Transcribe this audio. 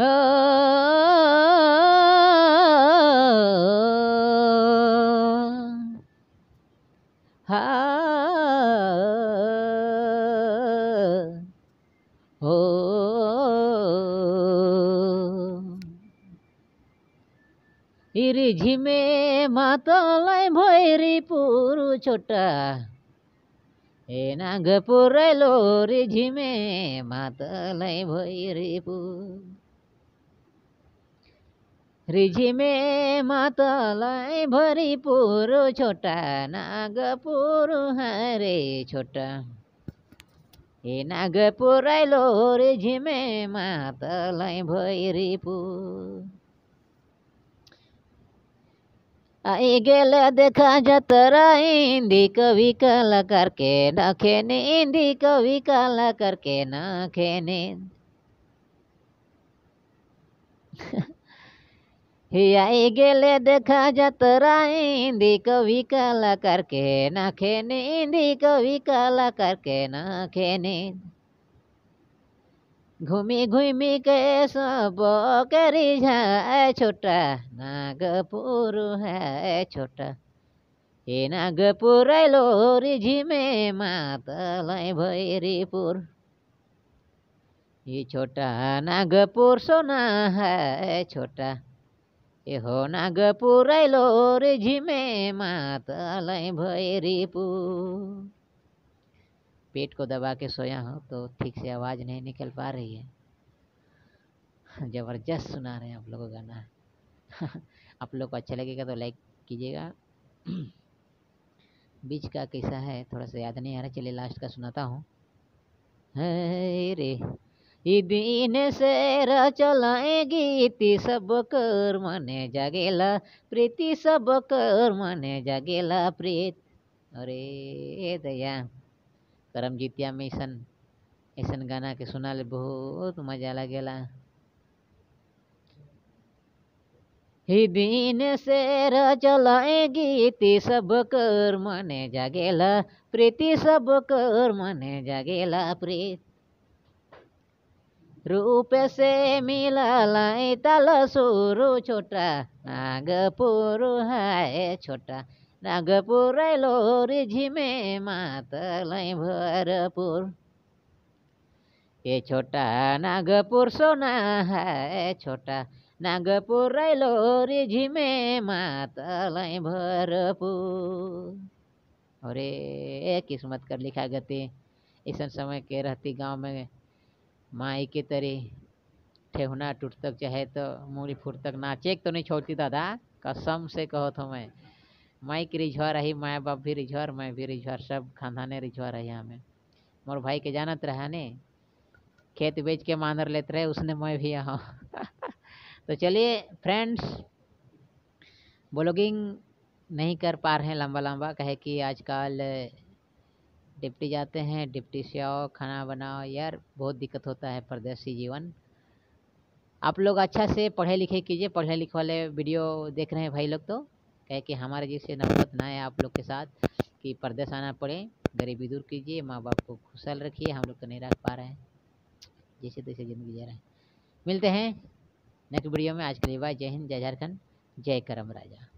Ah. Oh. ঝিমে মাতলায় ভৈরি পুরু ছোটা এ নাগপুরাইলো রে ঝিমে মাতলায় ভৈরি পুর रिझिमे भरी पुरो छोटा नागपुर हरे छोटा ए नागपुर आइलो रिझिमे मातलाई पु आई गेल देखा जतरा हिंदी कवि करके के नखेन इंदी कवि करके के नखेन आई गेले देखा जतरा इंदी कवि करके ना खेने इंदी कवि करके के खेने घूमी घूमी के सब करी जा छोटा नागपुर है छोटा हे नागपुर लोरी झिमे मातल भैरीपुर ये छोटा नागपुर सोना है छोटा एहो नाग पुराइलो रे झिमे मातालाई भैरिपु पेट को दबा के सोया हो तो ठीक से आवाज़ नहीं निकल पा रही है ज़बरदस्त सुना रहे हैं आप लोगों का गाना आप लोग को अच्छा लगेगा तो लाइक कीजिएगा बीच का कैसा है थोड़ा सा याद नहीं आ रहा चलिए लास्ट का सुनाता हूँ रे दिन शेर चलाएगी ती सब कर मने जागेला प्रीति सब कर मने जागेला प्रीत अरे दया करम करमजीतिया में ऐसा ऐसा गाना के सुना ले बहुत मजा लगेला ही दिन शेर चलाएगी ती सब कर मने जागेला प्रीति सब कर मने जागेला प्रीत रूप से मिललाई तल सुरु छोटा नागपुर है छोटा नागपुर लोरी झिमे मातलाई भरपुर ये छोटा नागपुर सोना है छोटा नागपुर लोरी झिमे मातलाई भरपुर और ये किस्मत कर लिखा गति इस समय के रहती गांव में माई के तरी ठेहुना तक चाहे तो मूड़ी तक नाचेक तो नहीं छोड़ती दादा कसम से कहो तो मैं माई के रिझर रही माए बाप भी रिझर मैं भी रिझर सब खानदाने रिझर रही हमें मोर भाई के जानत रहा ने खेत बेच के मानर लेते रहे उसने मैं भी यहाँ तो चलिए फ्रेंड्स ब्लॉगिंग नहीं कर पा रहे हैं लंबा लंबा कहे कि आजकल डिप्टी जाते हैं डिप्टी से आओ खाना बनाओ यार बहुत दिक्कत होता है परदेसी जीवन आप लोग अच्छा से पढ़े लिखे कीजिए पढ़े लिखे वाले वीडियो देख रहे हैं भाई लोग तो कहे कि हमारे जैसे नफरत ना है आप लोग के साथ कि परदेश आना पड़े गरीबी दूर कीजिए माँ बाप को खुशहाल रखिए हम लोग तो नहीं रख पा रहे हैं जैसे तैसे ज़िंदगी जा रहे हैं मिलते हैं नेक्स्ट वीडियो में आज के लिए बाय जय हिंद जय झारखंड जय करम राजा